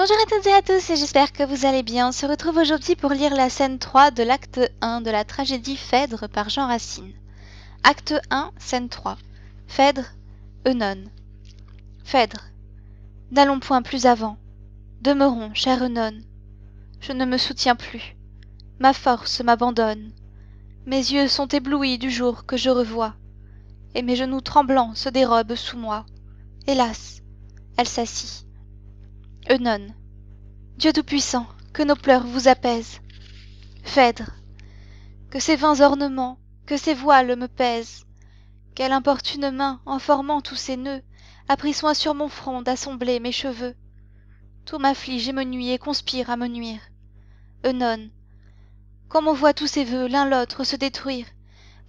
Bonjour à toutes et à tous et j'espère que vous allez bien. On se retrouve aujourd'hui pour lire la scène 3 de l'acte 1 de la tragédie Phèdre par Jean Racine. Acte 1, scène 3. Phèdre, Eunone. Phèdre, n'allons point plus avant. Demeurons, chère Eunone. Je ne me soutiens plus. Ma force m'abandonne. Mes yeux sont éblouis du jour que je revois, et mes genoux tremblants se dérobent sous moi. Hélas, elle s'assit. Eunon. dieu tout-puissant que nos pleurs vous apaisent phèdre que ces vains ornements que ces voiles me pèsent quelle importune main en formant tous ces nœuds a pris soin sur mon front d'assembler mes cheveux tout m'afflige et me nuit et conspire à me nuire Eunon, comme on voit tous ces vœux l'un l'autre se détruire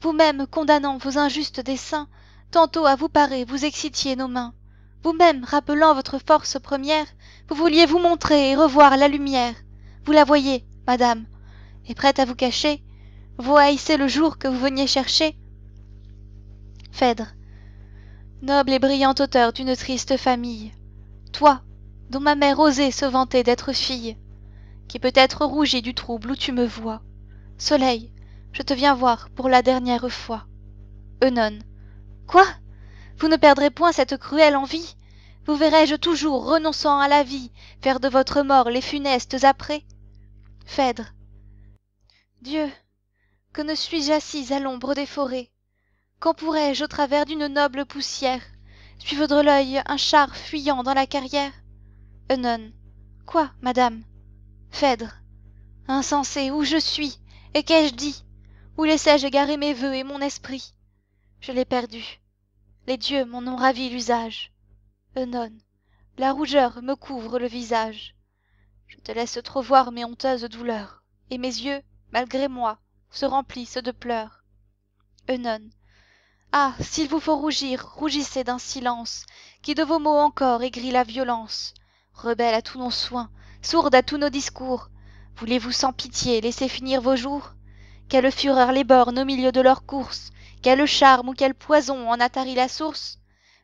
vous-même condamnant vos injustes desseins tantôt à vous parer vous excitiez nos mains vous-même, rappelant votre force première, vous vouliez vous montrer et revoir la lumière. Vous la voyez, madame, et prête à vous cacher, vous haïssez le jour que vous veniez chercher. Phèdre, noble et brillante auteur d'une triste famille, toi, dont ma mère osait se vanter d'être fille, qui peut-être rougie du trouble où tu me vois, soleil, je te viens voir pour la dernière fois. Eunone, quoi vous ne perdrez point cette cruelle envie. Vous verrai-je toujours, renonçant à la vie, faire de votre mort les funestes après Phèdre. Dieu, que ne suis-je assise à l'ombre des forêts Quand pourrais-je, au travers d'une noble poussière, suivre de l'œil un char fuyant dans la carrière Enon. Quoi, madame Phèdre. Insensé, où je suis Et qu'ai-je dit Où laissai-je égarer mes vœux et mon esprit Je l'ai perdu les dieux m'en ont ravi l'usage Eunone, la rougeur me couvre le visage je te laisse trop voir mes honteuses douleurs et mes yeux malgré moi se remplissent de pleurs Eunone, ah s'il vous faut rougir rougissez d'un silence qui de vos mots encore aigrit la violence rebelle à tous nos soins sourde à tous nos discours voulez-vous sans pitié laisser finir vos jours quelle fureur les borne au milieu de leur course quel charme ou quel poison en tari la source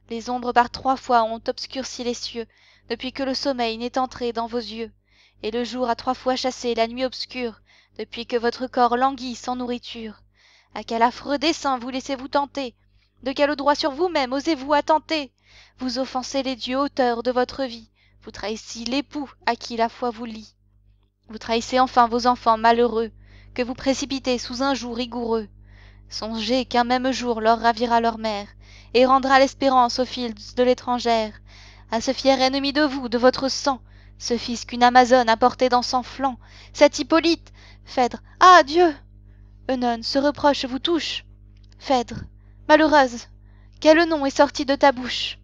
Les ombres par trois fois ont obscurci les cieux, depuis que le sommeil n'est entré dans vos yeux, et le jour a trois fois chassé la nuit obscure, depuis que votre corps languit sans nourriture. À quel affreux dessein vous laissez-vous tenter De quel droit sur vous-même osez-vous attenter Vous offensez les dieux auteurs de votre vie, vous trahissez l'époux à qui la foi vous lie. Vous trahissez enfin vos enfants malheureux, que vous précipitez sous un jour rigoureux. Songez qu'un même jour leur ravira leur mère, et rendra l'espérance aux fils de l'étrangère, à ce fier ennemi de vous, de votre sang, ce fils qu'une amazone a porté dans son flanc, cet Hippolyte, Phèdre, ah Dieu Eunon, ce reproche vous touche. Phèdre, malheureuse, quel nom est sorti de ta bouche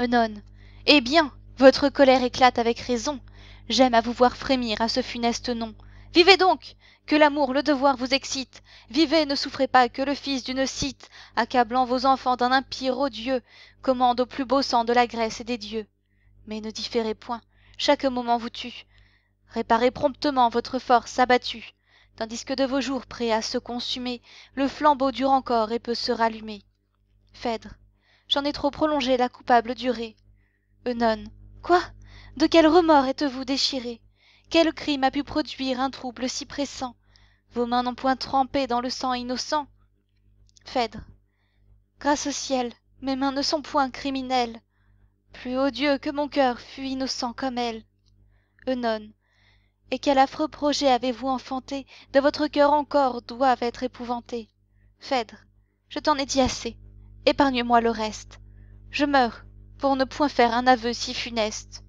Eunone, eh bien, votre colère éclate avec raison. J'aime à vous voir frémir à ce funeste nom. Vivez donc que l'amour, le devoir vous excite. Vivez, ne souffrez pas que le fils d'une cite, accablant vos enfants d'un empire odieux, commande au plus beau sang de la Grèce et des dieux. Mais ne différez point, chaque moment vous tue. Réparez promptement votre force abattue, tandis que de vos jours prêts à se consumer, le flambeau dure encore et peut se rallumer. Phèdre, j'en ai trop prolongé la coupable durée. Eunone, quoi De quel remords êtes-vous déchiré quel crime a pu produire un trouble si pressant vos mains n'ont point trempé dans le sang innocent phèdre grâce au ciel mes mains ne sont point criminelles Plus odieux que mon cœur fût innocent comme elle. Eunone. et quel affreux projet avez-vous enfanté de votre cœur encore doivent être épouvantés phèdre je t'en ai dit assez épargne moi le reste je meurs pour ne point faire un aveu si funeste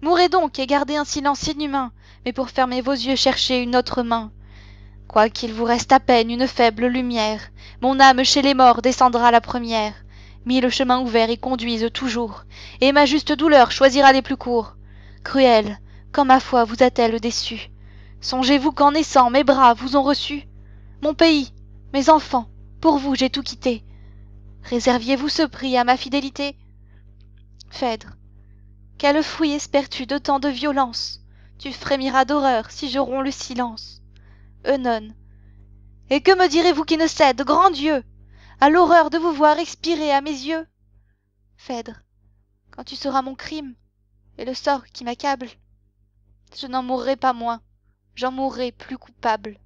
mourez donc et gardez un silence inhumain mais pour fermer vos yeux cherchez une autre main quoiqu'il vous reste à peine une faible lumière mon âme chez les morts descendra la première mille chemin ouvert, y conduisent toujours et ma juste douleur choisira les plus courts Cruel, quand ma foi vous a-t-elle déçu songez-vous qu'en naissant mes bras vous ont reçu mon pays mes enfants pour vous j'ai tout quitté réserviez vous ce prix à ma fidélité phèdre quel fruit espères-tu de tant de violence Tu frémiras d'horreur si je romps le silence. Eunon. Et que me direz-vous qui ne cède, grand Dieu, à l'horreur de vous voir expirer à mes yeux Phèdre. Quand tu sauras mon crime et le sort qui m'accable, je n'en mourrai pas moins, j'en mourrai plus coupable.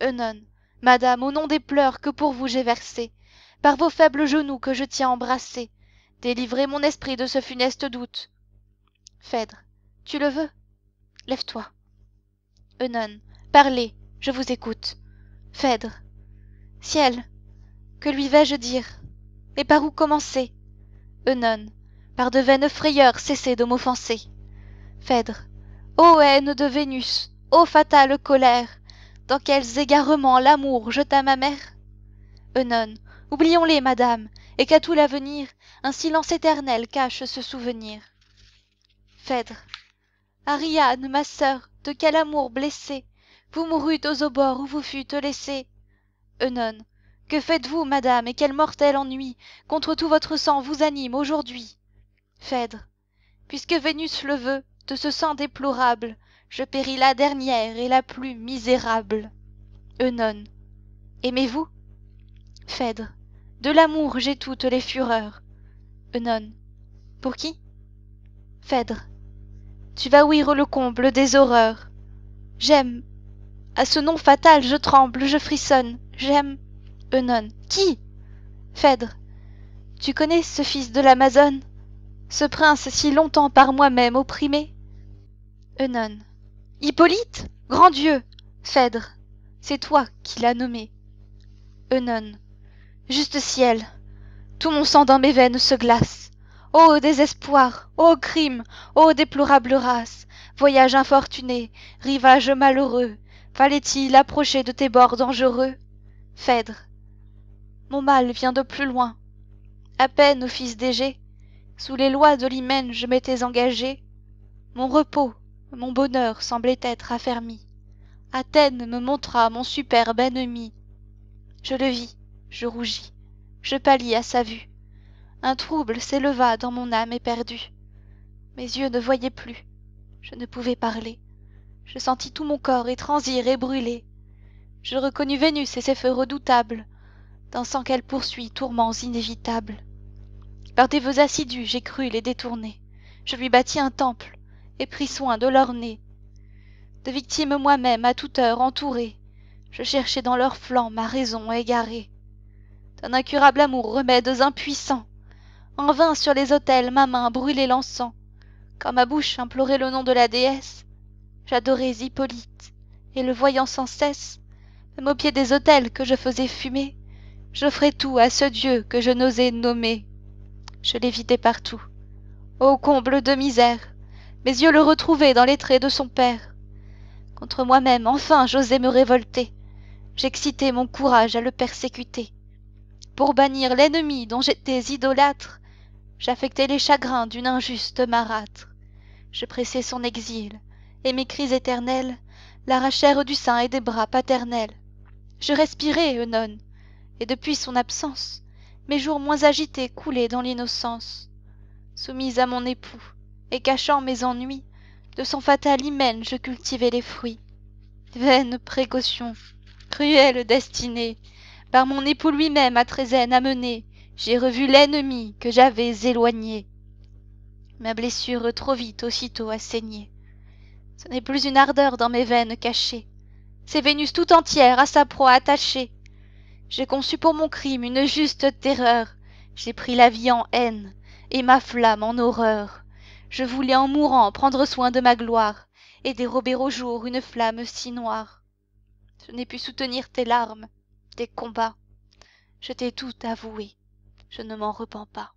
Eunon. Madame, au nom des pleurs que pour vous j'ai versés, par vos faibles genoux que je tiens embrassés, délivrez mon esprit de ce funeste doute, phèdre tu le veux lève-toi Eunone, parlez je vous écoute phèdre ciel que lui vais-je dire Et par où commencer Eunone, par de vaines frayeurs cessez de m'offenser phèdre ô haine de vénus ô fatale colère dans quels égarements l'amour jeta ma mère Eunone, oublions les madame et qu'à tout l'avenir un silence éternel cache ce souvenir phèdre Ariane, ma sœur de quel amour blessé, vous mourûtes aux abords où vous fûtes laissée Eunone, que faites-vous madame et quel mortel ennui contre tout votre sang vous anime aujourd'hui phèdre puisque vénus le veut de ce sang déplorable je péris la dernière et la plus misérable Eunone, aimez-vous phèdre de l'amour j'ai toutes les fureurs Eunone, pour qui phèdre tu vas ouïr le comble des horreurs. J'aime. À ce nom fatal, je tremble, je frissonne. J'aime. Eunon. Qui Phèdre. Tu connais ce fils de l'Amazone Ce prince si longtemps par moi-même opprimé Eunon. Hippolyte Grand Dieu Phèdre. C'est toi qui l'as nommé. Eunon. Juste ciel. Tout mon sang dans mes veines se glace ô désespoir ô crime ô déplorable race voyage infortuné rivage malheureux fallait-il approcher de tes bords dangereux phèdre mon mal vient de plus loin à peine au fils d'égée sous les lois de l'hymen je m'étais engagé mon repos mon bonheur semblait être affermi. athènes me montra mon superbe ennemi je le vis je rougis je pâlis à sa vue un trouble s'éleva dans mon âme éperdue. Mes yeux ne voyaient plus, je ne pouvais parler. Je sentis tout mon corps étranger et brûler. Je reconnus Vénus et ses feux redoutables, dansant qu'elle poursuit tourments inévitables. Par des vœux assidus, j'ai cru les détourner. Je lui bâtis un temple et pris soin de nez. De victimes moi-même, à toute heure entourée, je cherchais dans leurs flancs ma raison égarée. D'un incurable amour, remèdes impuissants, en vain sur les autels ma main brûlait l'encens quand ma bouche implorait le nom de la déesse j'adorais hippolyte et le voyant sans cesse même au pied des autels que je faisais fumer j'offrais tout à ce dieu que je n'osais nommer je l'évitais partout ô comble de misère mes yeux le retrouvaient dans les traits de son père contre moi-même enfin j'osais me révolter j'excitais mon courage à le persécuter pour bannir l'ennemi dont j'étais idolâtre J'affectais les chagrins d'une injuste marâtre. Je pressais son exil, et mes cris éternels l'arrachèrent du sein et des bras paternels. Je respirais, Eunon, et depuis son absence, mes jours moins agités coulaient dans l'innocence. Soumise à mon époux, et cachant mes ennuis, de son fatal hymen je cultivais les fruits. Vaine précaution, cruelle destinée, par mon époux lui-même à Trézène amenée, j'ai revu l'ennemi que j'avais éloigné. Ma blessure trop vite aussitôt a saigné. Ce n'est plus une ardeur dans mes veines cachées. C'est Vénus tout entière à sa proie attachée. J'ai conçu pour mon crime une juste terreur. J'ai pris la vie en haine et ma flamme en horreur. Je voulais en mourant prendre soin de ma gloire et dérober au jour une flamme si noire. Je n'ai pu soutenir tes larmes, tes combats. Je t'ai tout avoué je ne m'en repens pas.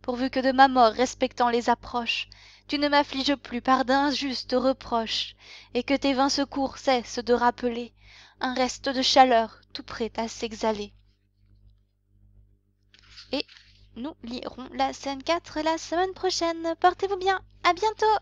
Pourvu que de ma mort respectant les approches, tu ne m'affliges plus par d'injustes reproches, et que tes vains secours cessent de rappeler un reste de chaleur tout prêt à s'exhaler. Et nous lirons la scène 4 la semaine prochaine. Portez-vous bien, à bientôt